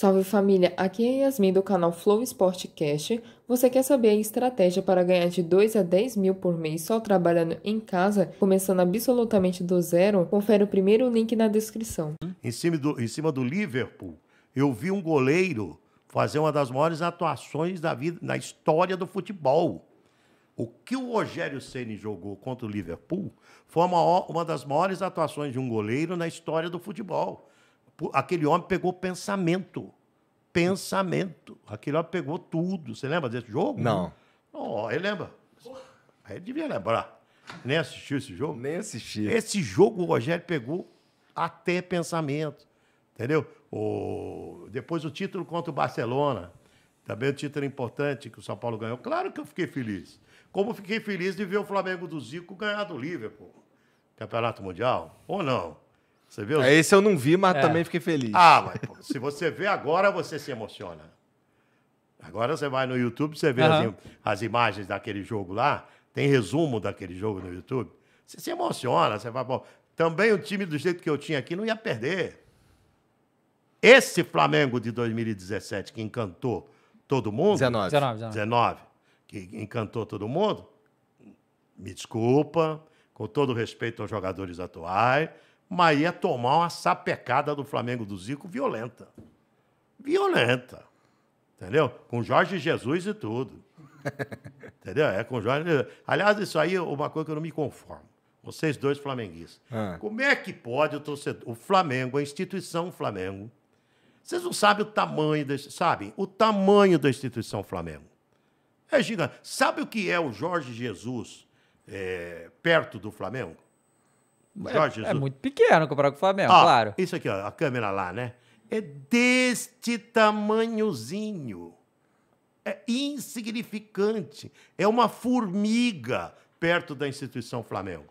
Salve família, aqui é Yasmin do canal Flow Sportcast. Você quer saber a estratégia para ganhar de 2 a 10 mil por mês só trabalhando em casa, começando absolutamente do zero? Confere o primeiro link na descrição. Em cima do, em cima do Liverpool, eu vi um goleiro fazer uma das maiores atuações da vida, na história do futebol. O que o Rogério Ceni jogou contra o Liverpool foi uma, uma das maiores atuações de um goleiro na história do futebol. Aquele homem pegou pensamento. Pensamento. Aquele homem pegou tudo. Você lembra desse jogo? Não. Oh, ele lembra. Ele devia lembrar. Nem assistiu esse jogo? Nem assisti. Esse jogo o Rogério pegou até pensamento. Entendeu? O... Depois o título contra o Barcelona. Também o título importante que o São Paulo ganhou. Claro que eu fiquei feliz. Como fiquei feliz de ver o Flamengo do Zico ganhar do Liverpool. Campeonato Mundial. Ou não? Você viu? É, esse eu não vi, mas é. também fiquei feliz. Ah, mas se você vê agora, você se emociona. Agora você vai no YouTube, você vê uhum. as, as, imagens daquele jogo lá, tem resumo daquele jogo no YouTube. Você se emociona, você vai, bom, também o time do jeito que eu tinha aqui não ia perder. Esse Flamengo de 2017 que encantou todo mundo. 19, 19. 19 que encantou todo mundo. Me desculpa, com todo respeito aos jogadores atuais, mas ia tomar uma sapecada do Flamengo do Zico violenta. Violenta. Entendeu? Com Jorge Jesus e tudo. Entendeu? É com Jorge. Aliás, isso aí é uma coisa que eu não me conformo. Vocês dois flamenguistas. Ah. Como é que pode o torcedor, o Flamengo, a instituição Flamengo, vocês não sabem o tamanho da, sabem o tamanho da instituição Flamengo. É gigante. Sabe o que é o Jorge Jesus é, perto do Flamengo? É, Jorge é, Jesus. É muito pequeno comparado com o Flamengo, claro. Isso aqui, ó, a câmera lá, né? É deste tamanhozinho. É insignificante. É uma formiga perto da instituição Flamengo.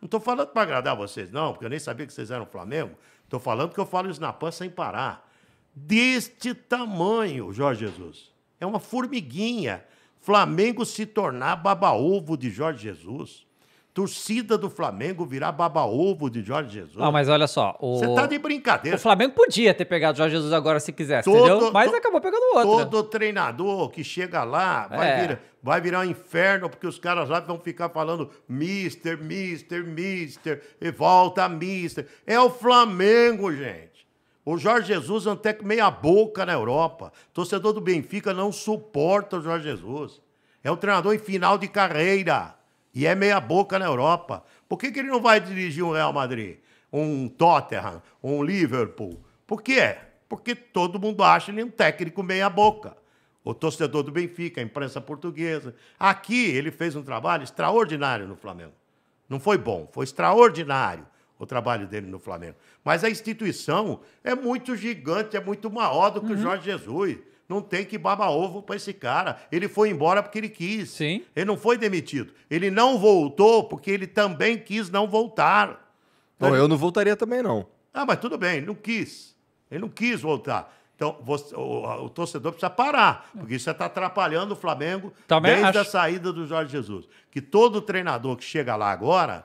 Não estou falando para agradar vocês, não, porque eu nem sabia que vocês eram Flamengo. Estou falando porque eu falo isso na PAN sem parar. Deste tamanho, Jorge Jesus. É uma formiguinha. Flamengo se tornar baba-ovo de Jorge Jesus. Torcida do Flamengo virar baba-ovo de Jorge Jesus. Ah, mas olha só. Você o... tá de brincadeira. O Flamengo podia ter pegado Jorge Jesus agora se quisesse, todo, entendeu? Mas to... acabou pegando outro. Todo treinador que chega lá vai, é. virar, vai virar um inferno, porque os caras lá vão ficar falando mister, mister, mister, e volta mister. É o Flamengo, gente. O Jorge Jesus até é que meia boca na Europa. Torcedor do Benfica não suporta o Jorge Jesus. É um treinador em final de carreira. E é meia boca na Europa. Por que, que ele não vai dirigir um Real Madrid, um Tottenham, um Liverpool? Por quê? Porque todo mundo acha ele um técnico meia boca. O torcedor do Benfica, a imprensa portuguesa. Aqui ele fez um trabalho extraordinário no Flamengo. Não foi bom, foi extraordinário o trabalho dele no Flamengo. Mas a instituição é muito gigante, é muito maior do que uhum. o Jorge Jesus. Não tem que baba ovo para esse cara. Ele foi embora porque ele quis. Sim. Ele não foi demitido. Ele não voltou porque ele também quis não voltar. Não, ele... eu não voltaria também, não. Ah, mas tudo bem, ele não quis. Ele não quis voltar. Então, você, o, o, torcedor precisa parar, porque isso está atrapalhando o Flamengo Também desde acho... a saída do Jorge Jesus. Que todo treinador que chega lá agora,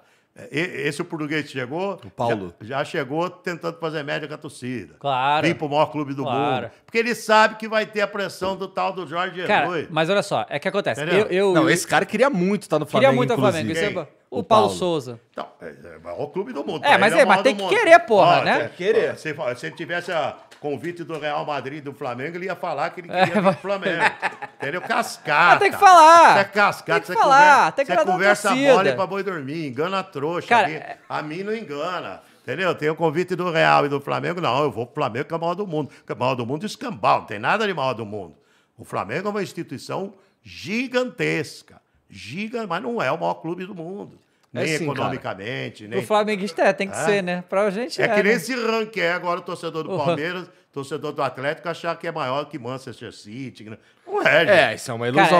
é, esse o português chegou. O Paulo. Já, já, chegou tentando fazer média com a torcida. Claro. Vim pro maior clube do claro. mundo. Porque ele sabe que vai ter a pressão do tal do Jorge cara, Mas olha só, é que acontece. Eu, eu, não, eu... esse cara queria muito estar no Flamengo. Queria muito inclusive. no Flamengo. É o, o Paulo, Paulo, Souza. Não, é, é o maior clube do mundo. É, mas, é, é mas tem que mundo. querer, porra, ah, né? Tem que querer. Ah, se, se tivesse a ah, convite do Real Madrid do Flamengo, ele ia falar que ele é, queria é, mas... do Flamengo. Entendeu? Cascata. Mas tem que falar. Você é cascata. Tem que é falar. Conversa, tem que você conversa mole pra boi dormir, engana a trouxa. Cara, ali. a mim não engana. Entendeu? Tem o convite do Real e do Flamengo. Não, eu vou pro Flamengo que é o maior do mundo. Que é o maior do mundo escambau. Não tem nada de maior do mundo. O Flamengo é uma instituição gigantesca giga, mas não é o maior clube do mundo. É nem assim, economicamente, nem. O flamenguista é, tem que é. ser, né? Pra gente. É, é que nem né? ranking é agora o torcedor do Palmeiras, uhum. torcedor do Atlético, achar que é maior que Manchester City. Não é, é gente. É, isso é uma ilusão. Cara,